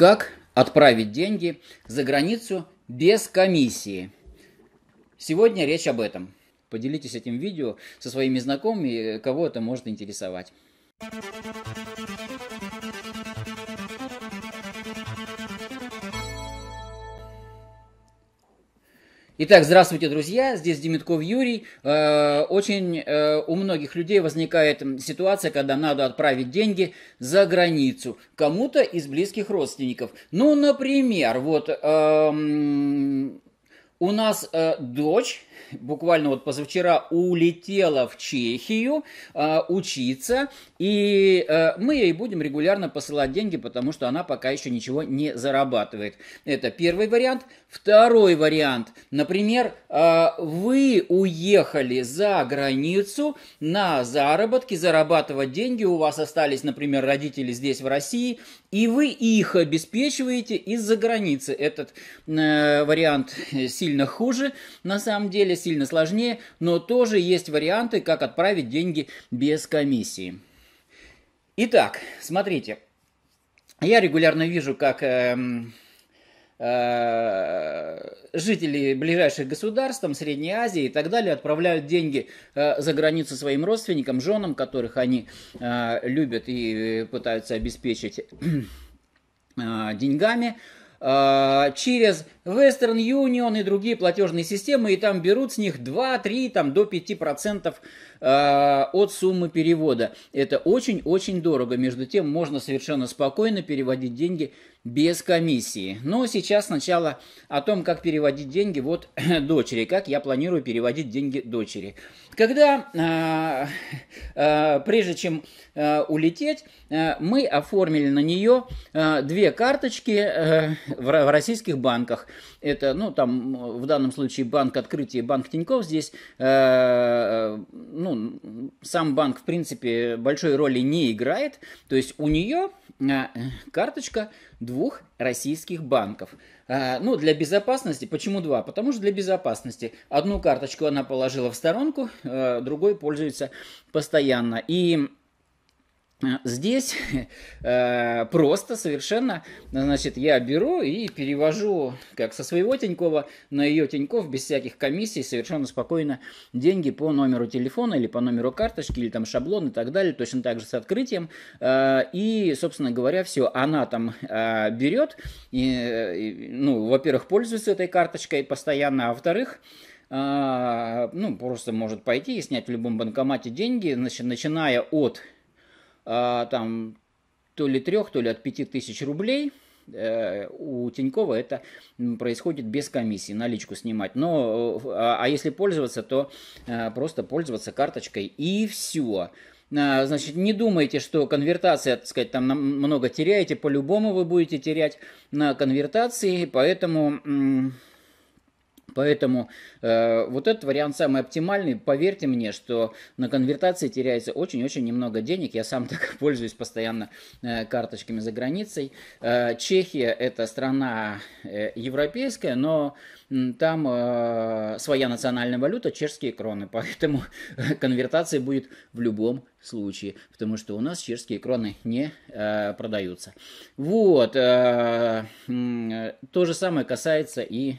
Как отправить деньги за границу без комиссии? Сегодня речь об этом. Поделитесь этим видео со своими знакомыми, кого это может интересовать. Итак, здравствуйте, друзья. Здесь Демитков Юрий. Э, очень э, у многих людей возникает ситуация, когда надо отправить деньги за границу кому-то из близких родственников. Ну, например, вот эм, у нас э, дочь буквально вот позавчера улетела в Чехию э, учиться, и э, мы ей будем регулярно посылать деньги, потому что она пока еще ничего не зарабатывает. Это первый вариант. Второй вариант. Например, э, вы уехали за границу на заработки, зарабатывать деньги, у вас остались, например, родители здесь в России, и вы их обеспечиваете из-за границы. Этот э, вариант э, сильно хуже, на самом деле сильно сложнее, но тоже есть варианты, как отправить деньги без комиссии. Итак, смотрите, я регулярно вижу, как... Э, Э, жители ближайших государств, там, Средней Азии и так далее, отправляют деньги э, за границу своим родственникам, женам, которых они э, любят и пытаются обеспечить деньгами через Western Union и другие платежные системы, и там берут с них 2, 3, там, до 5 процентов а, от суммы перевода. Это очень-очень дорого. Между тем, можно совершенно спокойно переводить деньги без комиссии. Но сейчас сначала о том, как переводить деньги вот дочери, как я планирую переводить деньги дочери. Когда, а, а, прежде чем улететь, мы оформили на нее две карточки э, в, российских банках. Это, ну, там, в данном случае банк открытия, банк Тиньков здесь, ну, ну, сам банк, в принципе, большой роли не играет. То есть у нее э, карточка двух российских банков. А, ну, для безопасности. Почему два? Потому что для безопасности. Одну карточку она положила в сторонку, э, другой пользуется постоянно. И Здесь э, просто совершенно, значит, я беру и перевожу, как со своего Тинькова на ее Тиньков, без всяких комиссий, совершенно спокойно деньги по номеру телефона или по номеру карточки, или там шаблон и так далее, точно так же с открытием. Э, и, собственно говоря, все, она там э, берет, и, э, и, ну, во-первых, пользуется этой карточкой постоянно, а во-вторых, э, ну, просто может пойти и снять в любом банкомате деньги, значит, начиная от а, там то ли трех, то ли от пяти тысяч рублей э, – у Тинькова это происходит без комиссии, наличку снимать. Но, э, а, а если пользоваться, то э, просто пользоваться карточкой и все. А, значит, не думайте, что конвертация, так сказать, там много теряете, по-любому вы будете терять на конвертации, поэтому Поэтому э, вот этот вариант самый оптимальный. Поверьте мне, что на конвертации теряется очень-очень немного денег. Я сам так пользуюсь постоянно э, карточками за границей. Э, Чехия это страна э, европейская, но там э, своя национальная валюта чешские кроны, поэтому э, конвертация будет в любом случае, потому что у нас чешские кроны не э, продаются. Вот э, э, то же самое касается и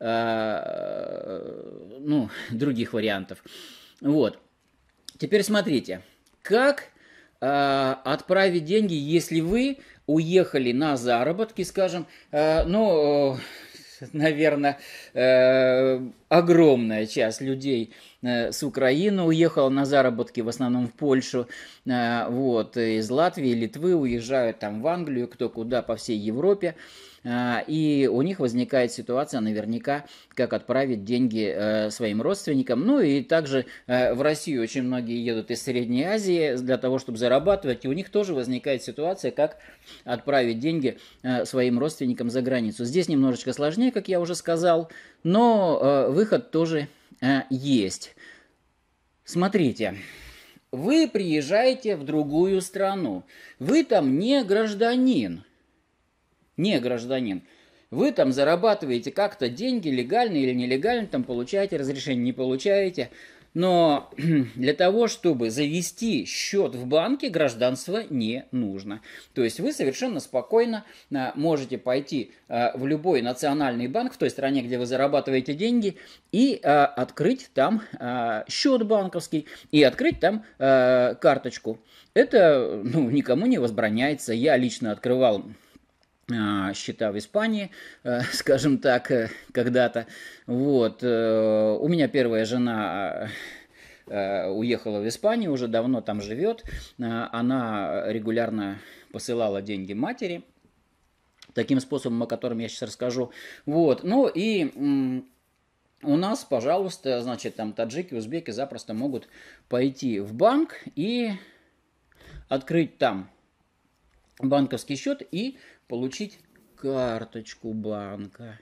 Э, ну, других вариантов. Вот. Теперь смотрите, как э, отправить деньги, если вы уехали на заработки, скажем, э, ну, наверное, огромная часть людей – Э, с Украины уехала на заработки в основном в Польшу, э, вот, из Латвии, Литвы уезжают там в Англию, кто куда, по всей Европе. Э, и у них возникает ситуация наверняка, как отправить деньги своим родственникам. Ну и также в Россию очень многие едут из Средней Азии для того, чтобы зарабатывать. И у них тоже возникает ситуация, как отправить деньги своим родственникам за границу. Здесь немножечко сложнее, как я уже сказал, но выход тоже э, есть. Смотрите, вы приезжаете в другую страну. Вы там не гражданин. Не гражданин. Вы там зарабатываете как-то деньги, легально или нелегально, там получаете разрешение, не получаете. Но для того, чтобы завести счет в банке, гражданство не нужно. То есть вы совершенно спокойно а, можете пойти а, в любой национальный банк в той стране, где вы зарабатываете деньги, и а, открыть там счет банковский, и открыть там карточку. Это ну, никому не возбраняется. Я лично открывал а, счета в Испании, э, скажем так, э, когда-то. Вот. Э, у меня первая жена уехала в Испанию, уже давно там живет. Она регулярно посылала деньги матери таким способом, о котором я сейчас расскажу. Вот. Ну и у нас, пожалуйста, значит, там таджики, узбеки запросто могут пойти в банк и открыть там банковский счет и получить карточку банка.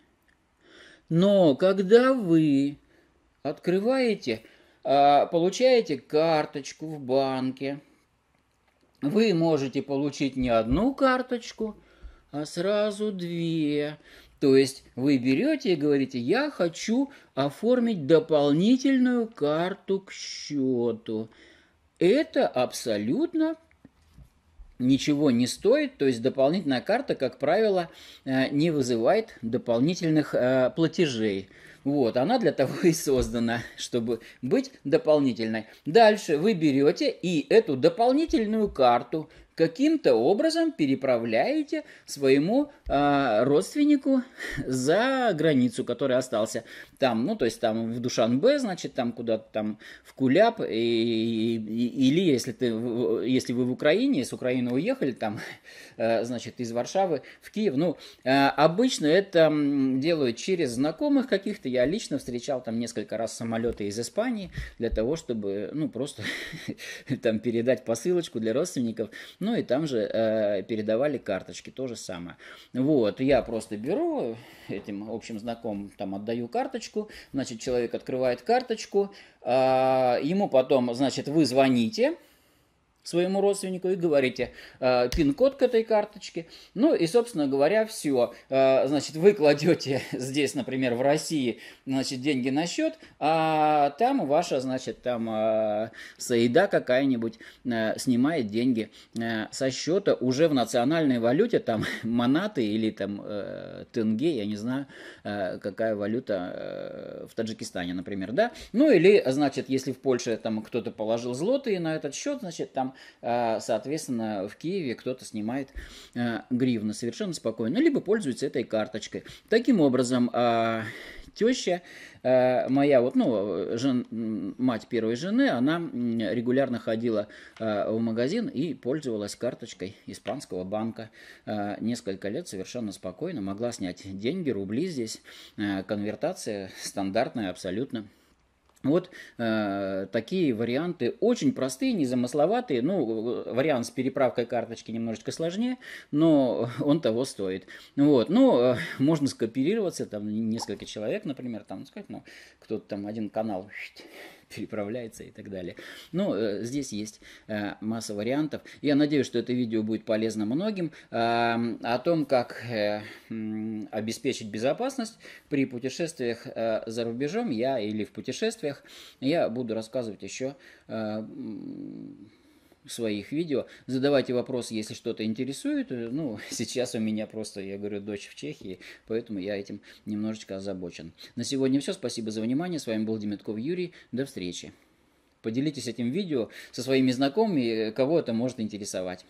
Но когда вы открываете, а, получаете карточку в банке, вы можете получить не одну карточку, а сразу две. То есть вы берете и говорите, я хочу оформить дополнительную карту к счету. Это абсолютно ничего не стоит, то есть дополнительная карта, как правило, э, не вызывает дополнительных э, платежей. Вот, она для того и создана, чтобы быть дополнительной. Дальше вы берете и эту дополнительную карту каким-то образом переправляете своему э, родственнику за границу, который остался там, ну, то есть там в Душанбе, значит, там куда-то там в Куляп, и, и, или если, ты, если вы в Украине, с Украины уехали там, э, значит, из Варшавы в Киев, ну, э, обычно это делают через знакомых каких-то, что я лично встречал там несколько раз самолеты из Испании для того, чтобы, ну, просто там передать посылочку для родственников. Ну, и там же э, передавали карточки, то же самое. Вот, я просто беру этим общим знакомым, там, отдаю карточку, значит, человек открывает карточку, э, ему потом, значит, вы звоните, своему родственнику и говорите э, пин-код к этой карточке. Ну и, собственно говоря, все. Э, значит, вы кладете здесь, например, в России, значит, деньги на счет, а там ваша, значит, там э, Саида какая-нибудь э, снимает деньги э, со счета уже в национальной валюте, там манаты или там э, тенге, я не знаю, э, какая валюта э, в Таджикистане, например, да. Ну или, значит, если в Польше там кто-то положил злотые на этот счет, значит, там Э, соответственно, в Киеве кто-то снимает э, гривны совершенно спокойно, либо пользуется этой карточкой. Таким образом, э, теща моя, вот, ну, жен, мать первой жены, она регулярно ходила в магазин и пользовалась карточкой испанского банка. Несколько лет совершенно спокойно могла снять деньги, рубли здесь, конвертация стандартная абсолютно. Вот э, такие варианты очень простые, незамысловатые. Ну, э, вариант с переправкой карточки немножечко сложнее, но он того стоит. Вот, ну, э, можно скооперироваться, там несколько человек, например, там, сказать, ну, кто-то там один канал переправляется и так далее. Ну, э, здесь есть э, масса вариантов. Я надеюсь, что это видео будет полезно многим. Э, о том, как э, обеспечить безопасность при путешествиях э, за рубежом, я или в путешествиях, я буду рассказывать еще э, своих видео. Задавайте вопросы, если что-то интересует. Э, ну, сейчас у меня просто, я говорю, дочь в Чехии, поэтому я этим немножечко озабочен. На сегодня все. Спасибо за внимание. С вами был Демятков Юрий. До встречи. Поделитесь этим видео со своими знакомыми, э, кого это может интересовать.